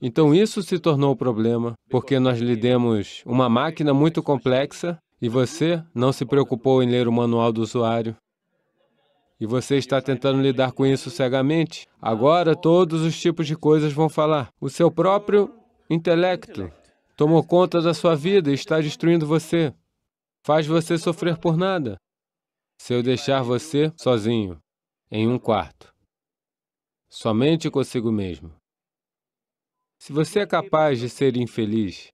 Então isso se tornou o problema, porque nós lhe demos uma máquina muito complexa e você não se preocupou em ler o manual do usuário. E você está tentando lidar com isso cegamente. Agora todos os tipos de coisas vão falar. O seu próprio intelecto tomou conta da sua vida e está destruindo você. Faz você sofrer por nada. Se eu deixar você sozinho, em um quarto, somente consigo mesmo, se você é capaz de ser infeliz,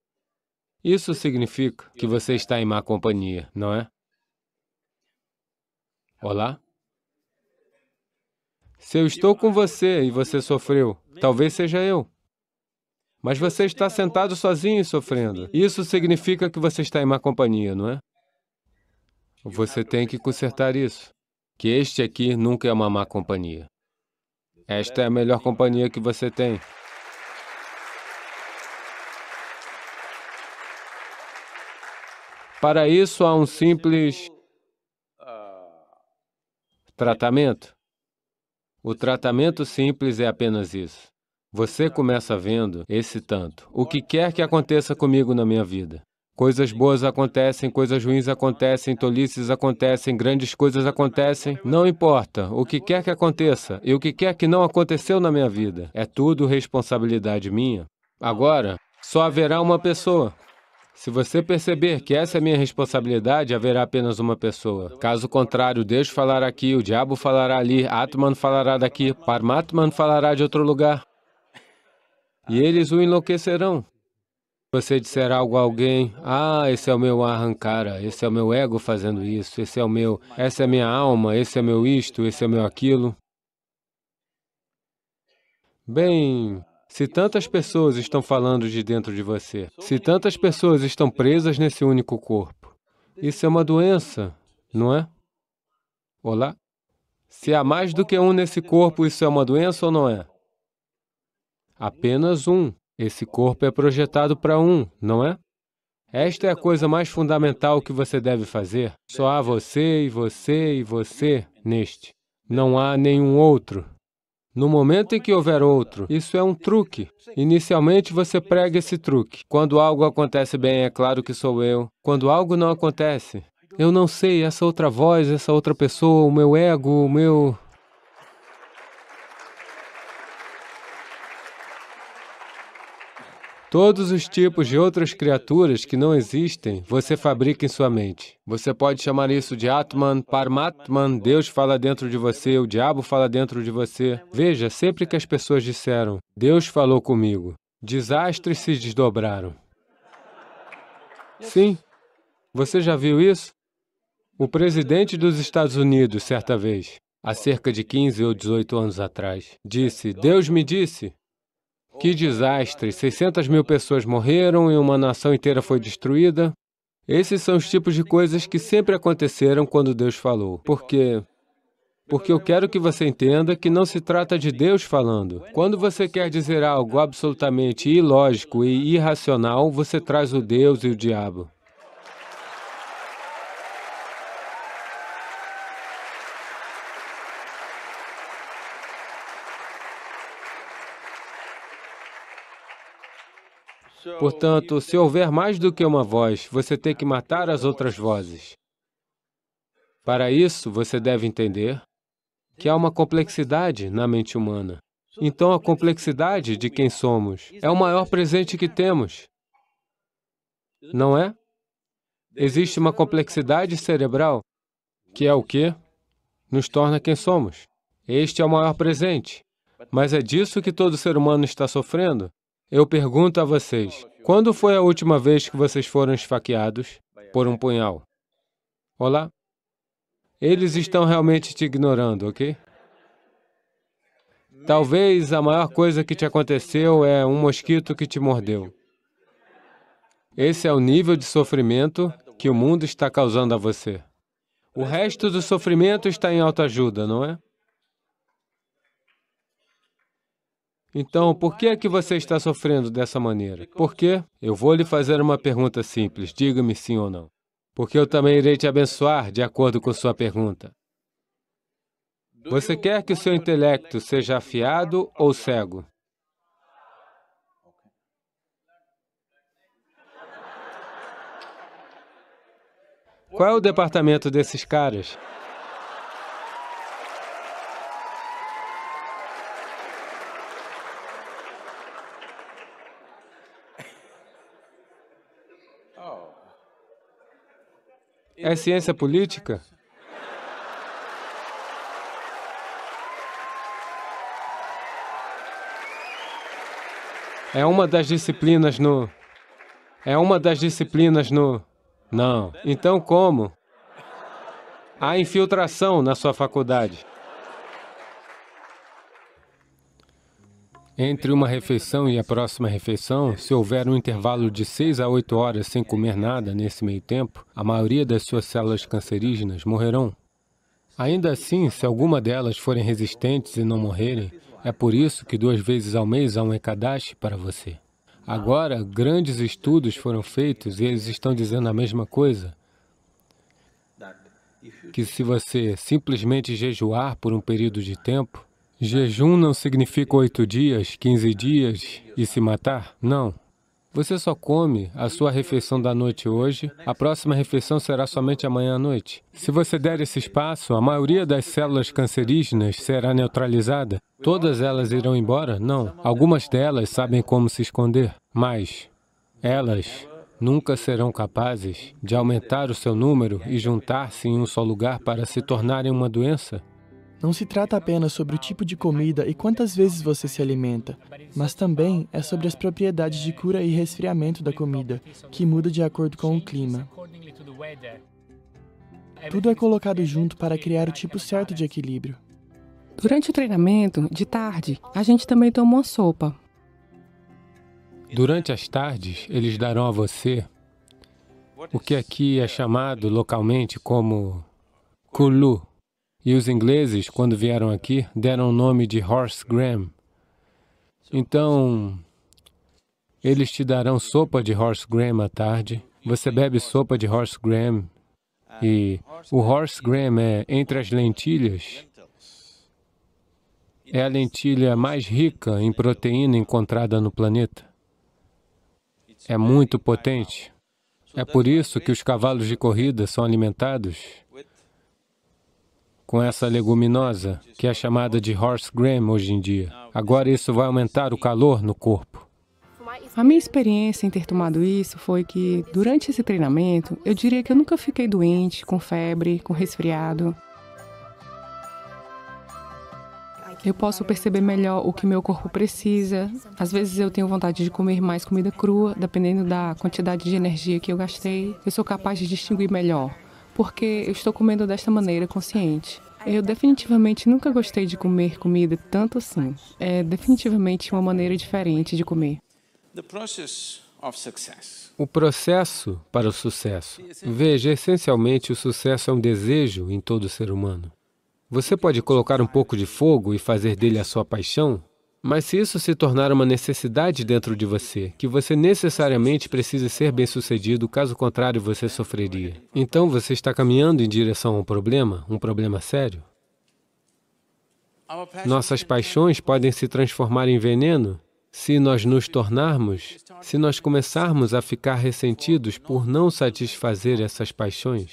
isso significa que você está em má companhia, não é? Olá? Se eu estou com você e você sofreu, talvez seja eu. Mas você está sentado sozinho e sofrendo. Isso significa que você está em má companhia, não é? Você tem que consertar isso. Que este aqui nunca é uma má companhia. Esta é a melhor companhia que você tem. Para isso, há um simples tratamento. O tratamento simples é apenas isso. Você começa vendo esse tanto. O que quer que aconteça comigo na minha vida. Coisas boas acontecem, coisas ruins acontecem, tolices acontecem, grandes coisas acontecem. Não importa o que quer que aconteça e o que quer que não aconteceu na minha vida. É tudo responsabilidade minha. Agora, só haverá uma pessoa se você perceber que essa é minha responsabilidade, haverá apenas uma pessoa. Caso contrário, Deus falará aqui, o diabo falará ali, Atman falará daqui, Parmatman falará de outro lugar. E eles o enlouquecerão. Você disser algo a alguém, ah, esse é o meu arrancara, esse é o meu ego fazendo isso, esse é o meu, essa é a minha alma, esse é meu isto, esse é meu aquilo. Bem, se tantas pessoas estão falando de dentro de você, se tantas pessoas estão presas nesse único corpo, isso é uma doença, não é? Olá? Se há mais do que um nesse corpo, isso é uma doença ou não é? Apenas um. Esse corpo é projetado para um, não é? Esta é a coisa mais fundamental que você deve fazer. Só há você e você e você neste. Não há nenhum outro. No momento em que houver outro, isso é um truque. Inicialmente você prega esse truque. Quando algo acontece bem, é claro que sou eu. Quando algo não acontece, eu não sei, essa outra voz, essa outra pessoa, o meu ego, o meu Todos os tipos de outras criaturas que não existem, você fabrica em sua mente. Você pode chamar isso de Atman, Paramatman, Deus fala dentro de você, o diabo fala dentro de você. Veja, sempre que as pessoas disseram, Deus falou comigo, desastres se desdobraram. Sim, você já viu isso? O presidente dos Estados Unidos, certa vez, há cerca de 15 ou 18 anos atrás, disse, Deus me disse, que desastre! 600 mil pessoas morreram e uma nação inteira foi destruída. Esses são os tipos de coisas que sempre aconteceram quando Deus falou. Porque porque eu quero que você entenda que não se trata de Deus falando. Quando você quer dizer algo absolutamente ilógico e irracional, você traz o Deus e o diabo. Portanto, se houver mais do que uma voz, você tem que matar as outras vozes. Para isso, você deve entender que há uma complexidade na mente humana. Então, a complexidade de quem somos é o maior presente que temos, não é? Existe uma complexidade cerebral, que é o que nos torna quem somos. Este é o maior presente. Mas é disso que todo ser humano está sofrendo. Eu pergunto a vocês, quando foi a última vez que vocês foram esfaqueados por um punhal? Olá? Eles estão realmente te ignorando, ok? Talvez a maior coisa que te aconteceu é um mosquito que te mordeu. Esse é o nível de sofrimento que o mundo está causando a você. O resto do sofrimento está em autoajuda, não é? Então, por que é que você está sofrendo dessa maneira? Por quê? Eu vou lhe fazer uma pergunta simples, diga-me sim ou não. Porque eu também irei te abençoar de acordo com sua pergunta. Você quer que o seu intelecto seja afiado ou cego? Qual é o departamento desses caras? É ciência política? É uma das disciplinas no... É uma das disciplinas no... Não. Então como? Há infiltração na sua faculdade. Entre uma refeição e a próxima refeição, se houver um intervalo de 6 a 8 horas sem comer nada nesse meio tempo, a maioria das suas células cancerígenas morrerão. Ainda assim, se alguma delas forem resistentes e não morrerem, é por isso que duas vezes ao mês há um ekadashi para você. Agora, grandes estudos foram feitos e eles estão dizendo a mesma coisa, que se você simplesmente jejuar por um período de tempo, Jejum não significa oito dias, quinze dias e se matar. Não. Você só come a sua refeição da noite hoje, a próxima refeição será somente amanhã à noite. Se você der esse espaço, a maioria das células cancerígenas será neutralizada. Todas elas irão embora? Não. Algumas delas sabem como se esconder, mas elas nunca serão capazes de aumentar o seu número e juntar-se em um só lugar para se tornarem uma doença. Não se trata apenas sobre o tipo de comida e quantas vezes você se alimenta, mas também é sobre as propriedades de cura e resfriamento da comida, que muda de acordo com o clima. Tudo é colocado junto para criar o tipo certo de equilíbrio. Durante o treinamento, de tarde, a gente também toma uma sopa. Durante as tardes, eles darão a você o que aqui é chamado localmente como kulu, e os ingleses, quando vieram aqui, deram o nome de Horse Graham. Então, eles te darão sopa de Horse Graham à tarde. Você bebe sopa de Horse Graham. E o Horse Graham é, entre as lentilhas, é a lentilha mais rica em proteína encontrada no planeta. É muito potente. É por isso que os cavalos de corrida são alimentados com essa leguminosa, que é chamada de horse gram hoje em dia. Agora isso vai aumentar o calor no corpo. A minha experiência em ter tomado isso foi que, durante esse treinamento, eu diria que eu nunca fiquei doente, com febre, com resfriado. Eu posso perceber melhor o que meu corpo precisa. Às vezes eu tenho vontade de comer mais comida crua, dependendo da quantidade de energia que eu gastei. Eu sou capaz de distinguir melhor porque eu estou comendo desta maneira consciente. Eu definitivamente nunca gostei de comer comida tanto assim. É definitivamente uma maneira diferente de comer. O processo para o sucesso. Veja, essencialmente, o sucesso é um desejo em todo ser humano. Você pode colocar um pouco de fogo e fazer dele a sua paixão, mas se isso se tornar uma necessidade dentro de você, que você necessariamente precisa ser bem-sucedido, caso contrário você sofreria, então você está caminhando em direção a um problema, um problema sério. Nossas paixões podem se transformar em veneno se nós nos tornarmos, se nós começarmos a ficar ressentidos por não satisfazer essas paixões.